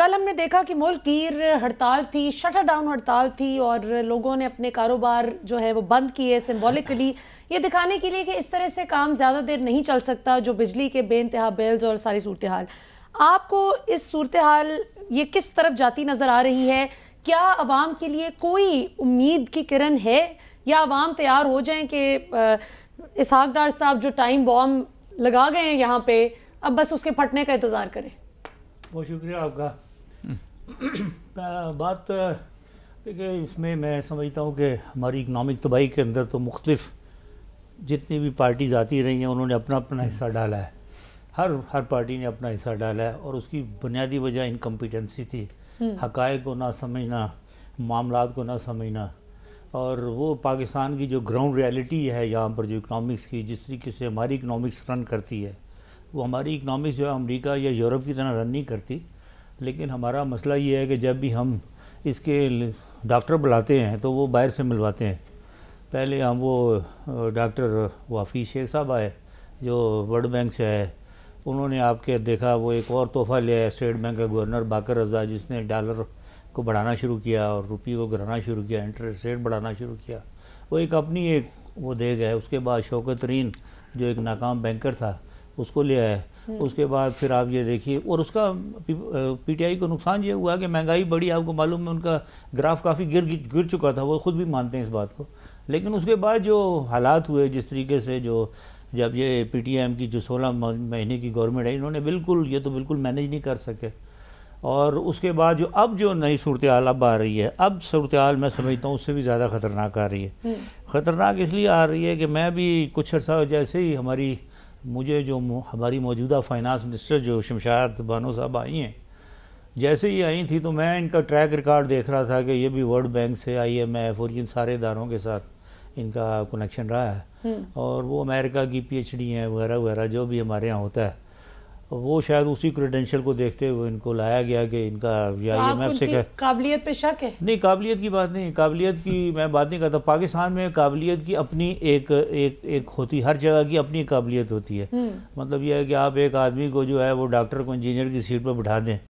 कल हमने देखा कि मुल्क गिर हड़ताल थी शटर डाउन हड़ताल थी और लोगों ने अपने कारोबार जो है वो बंद किए सिम्बॉलिकली ये दिखाने के लिए कि इस तरह से काम ज़्यादा देर नहीं चल सकता जो बिजली के बेानतहा बेल्स और सारी सूरत हाल आपको इस सूरत हाल ये किस तरफ जाती नज़र आ रही है क्या आवाम के लिए कोई उम्मीद की किरण है या आवाम तैयार हो जाए कि इसहाक डार साहब जो टाइम बॉम लगा गए हैं यहाँ पे अब बस उसके फटने का इंतज़ार करें बहुत शुक्रिया आपका हम्म। बात देखिए इसमें मैं समझता हूँ कि हमारी इकनॉमिक तबाही के अंदर तो मुख्तफ जितनी भी पार्टीज़ आती रही हैं उन्होंने अपना अपना हिस्सा हम्म। डाला है हर हर पार्टी ने अपना हिस्सा डाला है और उसकी बुनियादी वजह इनकम्पिटेंसी थी हम्म। हकायक को ना समझना मामला को ना समझना और वो पाकिस्तान की जो ग्राउंड रियलिटी है यहाँ पर जो इकनॉमिक्स की जिस तरीके से हमारी इकनॉमिक्स रन करती है वो हमारी इकनॉमिक्स जो है अमरीका या यूरोप की तरह रन नहीं करती लेकिन हमारा मसला ये है कि जब भी हम इसके डॉक्टर बुलाते हैं तो वो बाहर से मिलवाते हैं पहले हम वो डॉक्टर वाफ़ी शेख साहब आए जो वर्ल्ड बैंक से आए उन्होंने आपके देखा वो एक और तोहफ़ा लिया है स्टेट बैंक का गवर्नर बाकर रजा जिसने डॉलर को बढ़ाना शुरू किया और रुपये को गिराना शुरू किया इंटरेस्ट रेट बढ़ाना शुरू किया वो एक अपनी एक वो दे गए उसके बाद शौकत जो एक नाकाम बैंकर था उसको ले आए हम्म। उसके बाद फिर आप ये देखिए और उसका पीटीआई को नुकसान ये हुआ कि महंगाई बढ़ी आपको मालूम है उनका ग्राफ काफ़ी गिर गिर चुका था वो खुद भी मानते हैं इस बात को लेकिन उसके बाद जो हालात हुए जिस तरीके से जो जब ये पीटीएम की जो सोलह महीने की गवर्नमेंट है इन्होंने बिल्कुल ये तो बिल्कुल मैनेज नहीं कर सके और उसके बाद जो अब जो नई सूरत अब आ रही है अब सूरत मैं समझता हूँ उससे भी ज़्यादा ख़तरनाक आ रही है हम्म। ख़तरनाक इसलिए आ रही है कि मैं भी कुछ अर्सा जैसे ही हमारी मुझे जो हमारी मौजूदा फाइनेंस मिनिस्टर जो शमशाद बानो साहब आई हैं जैसे ही आई थी तो मैं इनका ट्रैक रिकॉर्ड देख रहा था कि ये भी वर्ल्ड बैंक से आईएमएफ और इन सारे इदारों के साथ इनका कनेक्शन रहा है हम्म। और वो अमेरिका की पीएचडी हैं वगैरह वगैरह जो भी हमारे यहाँ होता है वो शायद उसी क्रेडेंशियल को देखते हुए इनको लाया गया कि इनका या आई से कह काबिलियत पे शक है नहीं काबिलियत की बात नहीं काबिलियत की मैं बात नहीं करता पाकिस्तान में काबिलियत की अपनी एक एक एक होती हर जगह की अपनी काबिलियत होती है हम्म। मतलब यह है कि आप एक आदमी को जो है वो डॉक्टर को इंजीनियर की सीट पर बैठा दें